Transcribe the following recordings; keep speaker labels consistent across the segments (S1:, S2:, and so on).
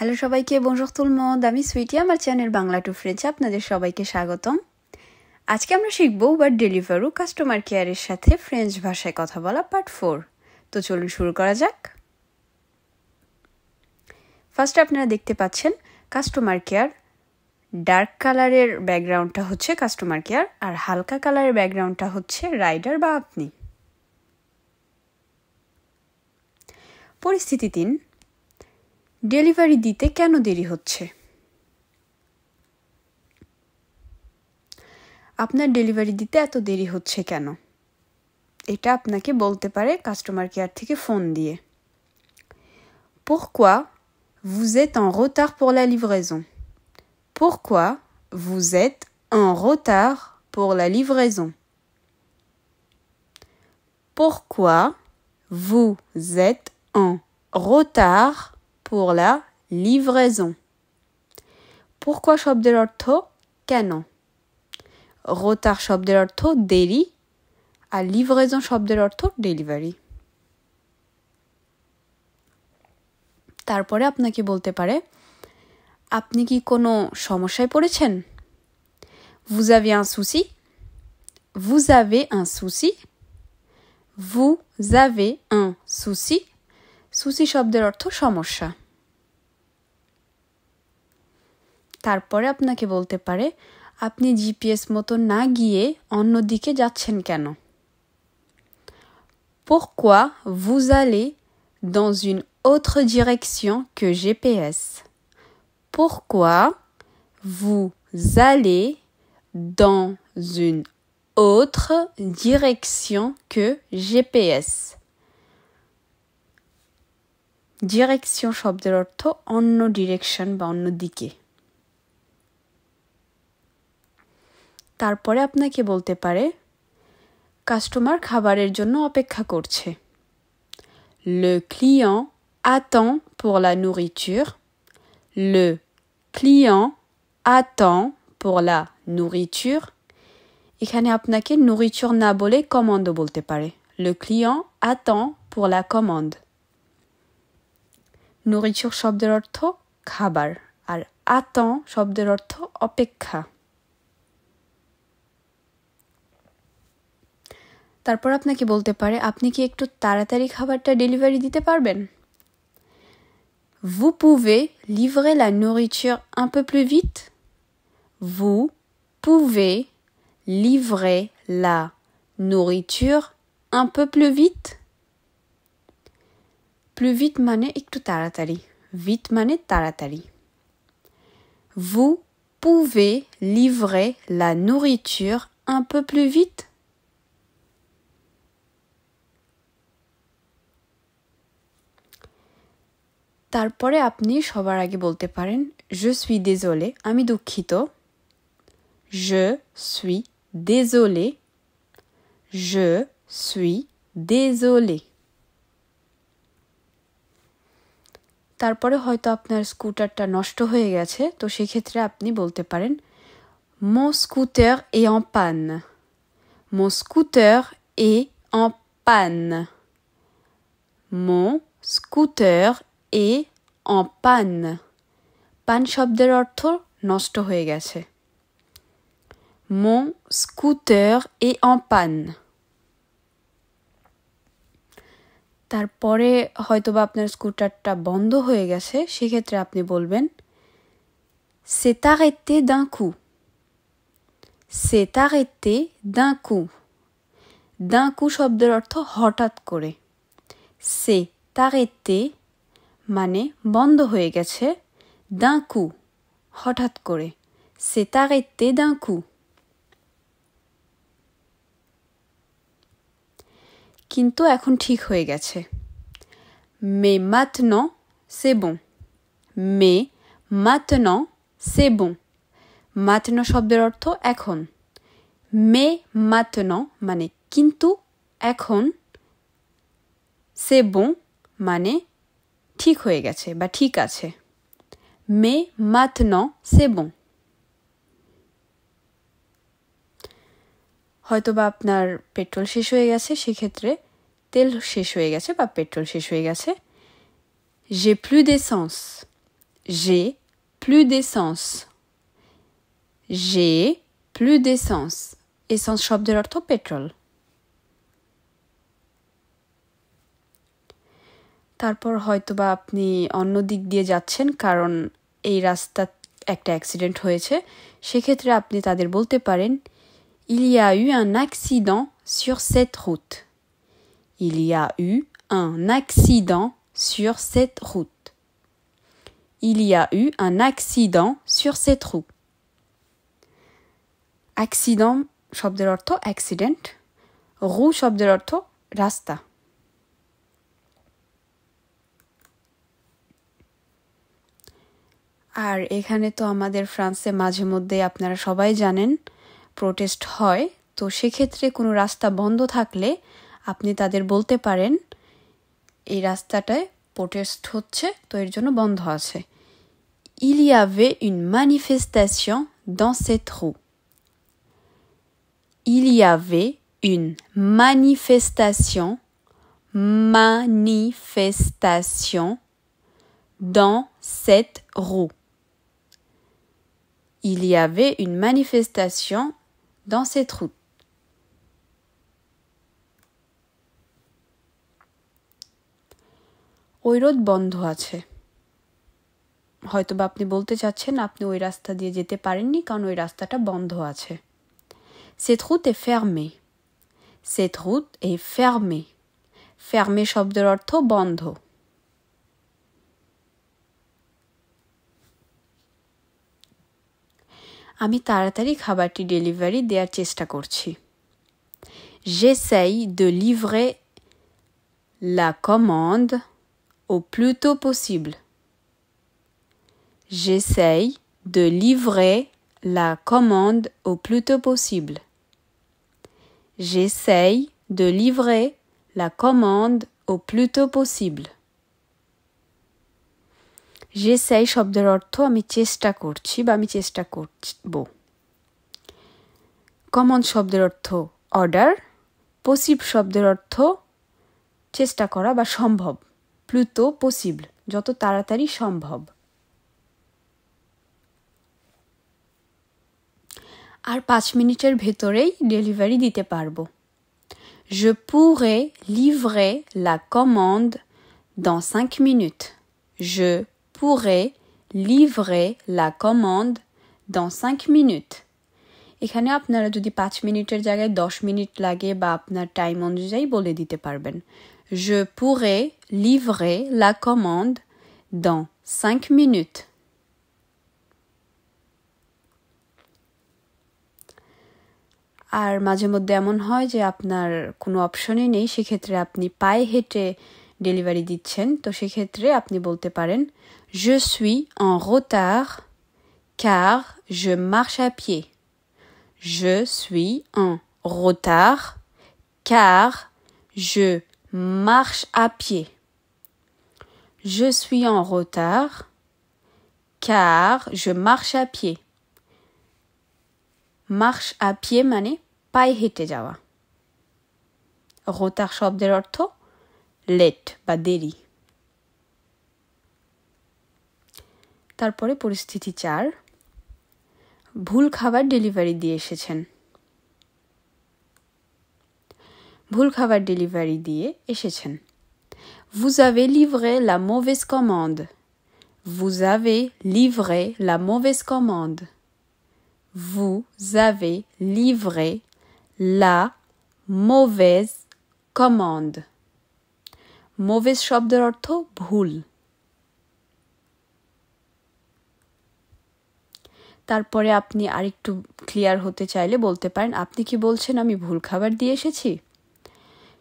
S1: হ্যালো সবাইকে বঞ্জুর তুলম আমি সুইটি আমার চ্যানেল বাংলা টু ফ্রেঞ্চ আপনাদের সবাইকে স্বাগতম আজকে আমরা শিখব উবার ডেলিভারু কাস্টমার কেয়ারের সাথে ফ্রেঞ্চ ভাষায় কথা বলা পার্ট ফোর তো চলুন শুরু করা যাক ফার্স্ট আপনারা দেখতে পাচ্ছেন কাস্টমার কেয়ার ডার্ক কালারের ব্যাকগ্রাউন্ডটা হচ্ছে কাস্টমার কেয়ার আর হালকা কালারের ব্যাকগ্রাউন্ডটা হচ্ছে রাইডার বা আপনি পরিস্থিতি তিন Delivery dite kéno deri Apna delivery dite ato deri hotché kéno Eta apna ke bolte pare customer care theke diye. Pourquoi vous êtes en retard pour la livraison Pourquoi vous êtes en retard pour la livraison Pourquoi vous êtes en retard pour la livraison. Pourquoi shop de l'orto canon? Retard shop de l'orto daily A livraison shop de l'orto delivery. তারপরে আপনাকে bolte pare. apni ki kono সমস্যায় পড়েছেন vous avez un souci vous avez un souci vous avez un souci সুসি শব্দের অর্থ সমস্যা তারপরে আপনাকে বলতে পারে আপনি জিপিএস মতো না গিয়ে অন্যদিকে যাচ্ছেন কেন Pourquoi vous allez dans une autre direction que GPS Pourquoi vous allez dans une autre direction que GPS direction শব্দের অর্থ অন্য ডিরেকশন বা অন্য দিকে তারপরে আপনাকে বলতে পারে কাস্টমার খাবারের জন্য অপেক্ষা করছে লে ক্লিয়ন আতং পোলা লা নুরিচুর লে ক্লিয়ন আতং পোর লা নুরিচুর এখানে আপনাকে নুরিচুর না বলে কমন্দ বলতে পারে লে ক্লিয়ন আতং পোর লা nourriture শব্দের অর্থ খাবার আর আতং শব্দের অর্থ অপেক্ষা তারপর আপনাকে বলতে পারে আপনি কি একটু তাড়াতাড়ি খাবারটা ডেলিভারি দিতে পারবেন Vous pouvez livrer la nourriture un peu plus vite Vous pouvez livrer la nourriture un peu plus vite plus vite à একটু Vite vite mané, tali. Vous pouvez livrer la nourriture un peu plus vite তারপরে আপনি সবার je suis désolé আমি kito. je suis désolé je suis désolé তারপরে হয়তো আপনার স্কুটারটা নষ্ট হয়ে গেছে তো সেক্ষেত্রে আপনি বলতে পারেন মো স্কুটার এ অ পান মো স্কুটার এ অ পান মো স্কুটার এ অ পান পান শব্দের অর্থ নষ্ট হয়ে গেছে মো স্কুটার এ অ পান তারপরে হয়তো বা আপনার স্কুটারটা বন্ধ হয়ে গেছে সেক্ষেত্রে আপনি বলবেন C'est দাঁকু d'un দাঁকু দাঁকু শব্দের অর্থ হঠাৎ করে সে তারেতে মানে বন্ধ হয়ে গেছে দাঁকু হঠাৎ করে সে তারেতে দাঁকু কিন্তু এখন ঠিক হয়ে গেছে মে মাত ন সেবং মে মাত ন সেবং মাত ন শব্দের অর্থ এখন মে মাত ন মানে কিন্তু এখন সেবং মানে ঠিক হয়ে গেছে বা ঠিক আছে মে মাত ন সেবং হয়তো বা আপনার পেট্রোল শেষ হয়ে গেছে সেক্ষেত্রে তেল শেষ হয়ে গেছে বা পেট্রোল শেষ হয়ে গেছে জে প্লু দেসেন্স জে প্লু দেসেন্স জে প্লু দেসেন্স এসেন্স শব্দের অর্থ পেট্রোল তারপর হয়তোবা আপনি অন্য দিক দিয়ে যাচ্ছেন কারণ এই রাস্তা একটা অ্যাক্সিডেন্ট হয়েছে সেক্ষেত্রে আপনি তাদের বলতে পারেন Il y a eu un accident sur cette route. Il y a eu un accident sur cette route. Il y a eu un accident sur cette route. Accident shop de শব্দের অর্থ অ্যাক্সিডেন্ট রু শব্দের অর্থ রাস্তা আর এখানে তো আমাদের ফ্রান্সে মাঝে মধ্যে আপনারা সবাই জানেন protest hoy to shei khetre kono rasta bondho thakle apni tader bolte paren ei rasta tay protest hocche to er jonno bondho il y avait une manifestation dans cette rue il y avait une manifestation manifestation dans cette rue il y avait une manifestation dans ces trous. ওই রোদ বন্ধ আছে হয়তো বা আপনি বলতে চাচ্ছেন আপনি ওই রাস্তা দিয়ে যেতে পারেননি কারণ ওই রাস্তাটা বন্ধ আছে Cette route est fermée. এ route est শব্দের অর্থ বন্ধ আমি তাড়াতাড়ি খাবারটি ডেলিভারি দেওয়ার চেষ্টা J'essaye de livrer la commande au plus tôt possible. J'essaye de livrer la commande au plus tôt possible. J'essaye de livrer la commande au plus tôt possible. শব্দের অর্থ আমি চেষ্টা করছি বা আমি চেষ্টা করব কমন শব্দের অর্থ অর্ডার পসিব শব্দের অর্থ চেষ্টা করা বা সম্ভব possible পসিবল যত তাড়াতাড়ি Je pourrais livrer la commande dans cinq minutes. Je pourrez livrer la commande dans 5 minutes এখানে আপনারা যদি পাঁচ মিনিটের জায়গায় দশ মিনিট লাগে বা আপনার টাইম অনুযায়ী বলে দিতে পারবেন Je pourrais livrer la commande dans 5 minutes. আর মাঝে মধ্যে এমন হয় যে আপনার কোনো অপশনই নেই সেক্ষেত্রে আপনি পায়ে হেঁটে ডেলিভারি দিচ্ছেন তো সেক্ষেত্রে আপনি বলতে পারেন Je suis en retard car je marche à pied. Je suis en retard car je marche à pied. Je suis en retard car je marche à pied. Marche à pied মানে পায়ে হেঁটে যাওয়া shop শব্দের অর্থ লেট বা দেরি তারপরে পরিস্থিতি চার ভুল খাবার ডেলিভারি দিয়ে এসেছেন ভুল খাবার delivery Vous avez livré la mauvaise commande. Vous avez livré la mauvaise commande. Vous avez livré la mauvaise commande. মোভেস শব্দের অর্থ ভুল তারপরে আপনি আরেকটু ক্লিয়ার হতে চাইলে বলতে পারেন আপনি কি বলছেন আমি ভুল খাবার দিয়ে এসেছি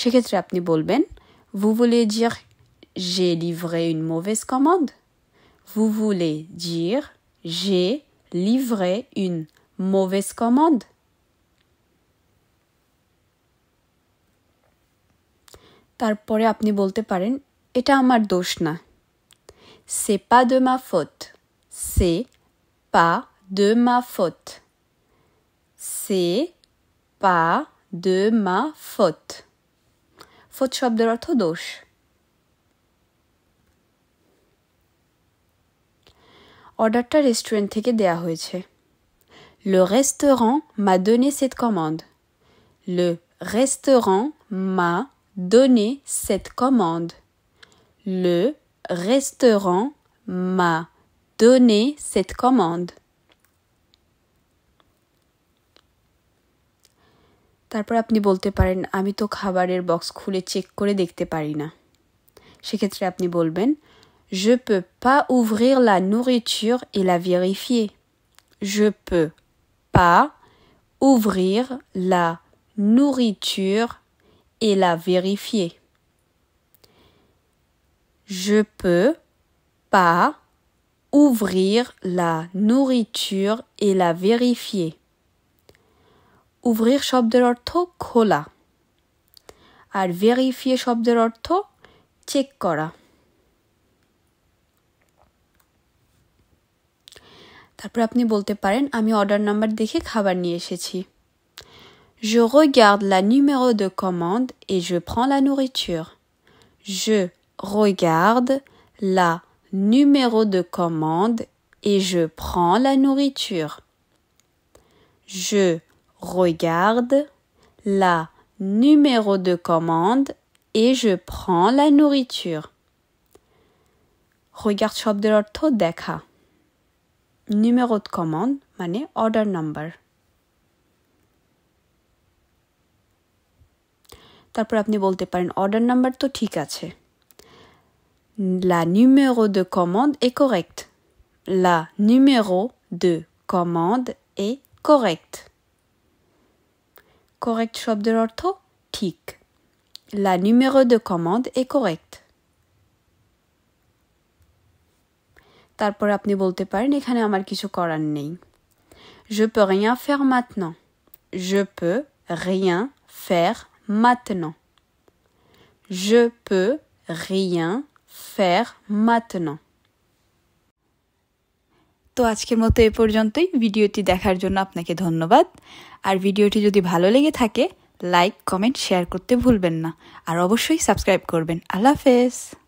S1: সেক্ষেত্রে আপনি বলবেন ভুভুলে জিয়া জে লিভরে ইন মোভেস কমন্দ ভুভুলে জিয়া জে লিভরে ইন মোভেস কমন্দ তারপরে আপনি বলতে পারেন এটা আমার দোষ না সে পা দে মা ফত সে পা দে মা ফত সে পা দে মা ফত ফত শব্দের অর্থ দোষ অর্ডারটা রেস্টুরেন্ট থেকে দেয়া হয়েছে Le restaurant m'a donné cette commande. Le restaurant m'a Donner cette commande. Le restaurant m'a donné cette commande. তারপর আপনি বলতে পারেন আমি তো Je peux pas ouvrir la nourriture et la vérifier. Je peux pas ouvrir la nourriture et la vérifier. Je peux pas ouvrir la nourriture et la vérifier. ouvrir শব্দের অর্থ খোলা আর ভেরিফিয়ে শব্দের অর্থ চেক করা তারপর আপনি বলতে পারেন আমি অর্ডার নাম্বার দেখে খাবার নিয়ে এসেছি Je regarde la numéro de commande et je prends la nourriture. Je regarde la numéro de commande et je prends la nourriture. Je regarde la numéro de commande et je prends la nourriture. Regarde shop de Numéro de commande, mané order number. তারপর আপনি বলতে পারেন order number তো ঠিক আছে La numéro de commande est correcte. La numéro de commande est correcte. Correct শব্দের অর্থ ঠিক লা numéro de commande এ correcte. তারপর আপনি বলতে পারেন এখানে আমার কিছু করার নেই Je peux rien faire maintenant. Je peux rien faire maintenant. Je peux rien faire maintenant. তো আজকের মতো এ পর্যন্তই ভিডিওটি দেখার জন্য আপনাকে ধন্যবাদ আর ভিডিওটি যদি ভালো লেগে থাকে লাইক কমেন্ট শেয়ার করতে ভুলবেন না আর অবশ্যই সাবস্ক্রাইব করবেন আল্লাহ হাফেজ